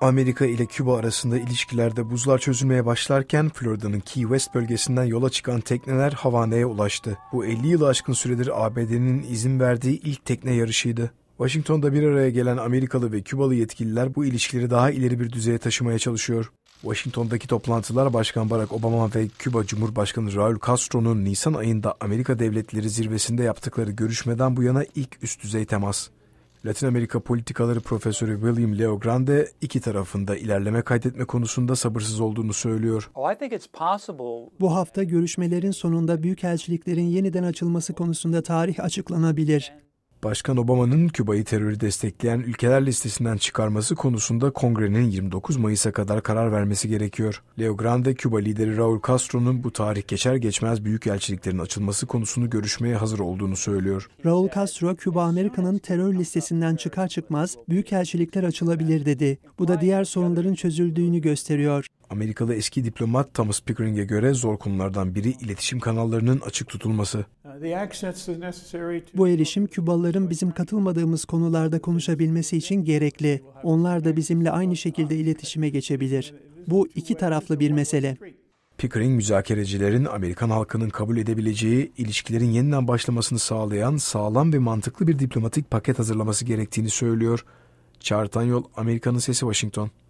Amerika ile Küba arasında ilişkilerde buzlar çözülmeye başlarken Florida'nın Key West bölgesinden yola çıkan tekneler Havana'ya ulaştı. Bu 50 yılı aşkın süredir ABD'nin izin verdiği ilk tekne yarışıydı. Washington'da bir araya gelen Amerikalı ve Kübalı yetkililer bu ilişkileri daha ileri bir düzeye taşımaya çalışıyor. Washington'daki toplantılar Başkan Barack Obama ve Küba Cumhurbaşkanı Raul Castro'nun Nisan ayında Amerika Devletleri Zirvesi'nde yaptıkları görüşmeden bu yana ilk üst düzey temas. Latin Amerika Politikaları Profesörü William Leo Grande iki tarafında ilerleme kaydetme konusunda sabırsız olduğunu söylüyor. Bu hafta görüşmelerin sonunda büyükelçiliklerin yeniden açılması konusunda tarih açıklanabilir. Başkan Obama'nın Küba'yı terörü destekleyen ülkeler listesinden çıkarması konusunda kongrenin 29 Mayıs'a kadar karar vermesi gerekiyor. Leo Grande, Küba lideri Raul Castro'nun bu tarih geçer geçmez büyük elçiliklerin açılması konusunu görüşmeye hazır olduğunu söylüyor. Raul Castro, Küba Amerika'nın terör listesinden çıkar çıkmaz büyük elçilikler açılabilir dedi. Bu da diğer sorunların çözüldüğünü gösteriyor. Amerikalı eski diplomat Thomas Pickering'e göre zor konulardan biri iletişim kanallarının açık tutulması. Bu erişim Kübalıların bizim katılmadığımız konularda konuşabilmesi için gerekli. Onlar da bizimle aynı şekilde iletişime geçebilir. Bu iki taraflı bir mesele. Pickering müzakerecilerin Amerikan halkının kabul edebileceği ilişkilerin yeniden başlamasını sağlayan sağlam ve mantıklı bir diplomatik paket hazırlaması gerektiğini söylüyor. Çağrı Tanyol, Amerika'nın Sesi Washington.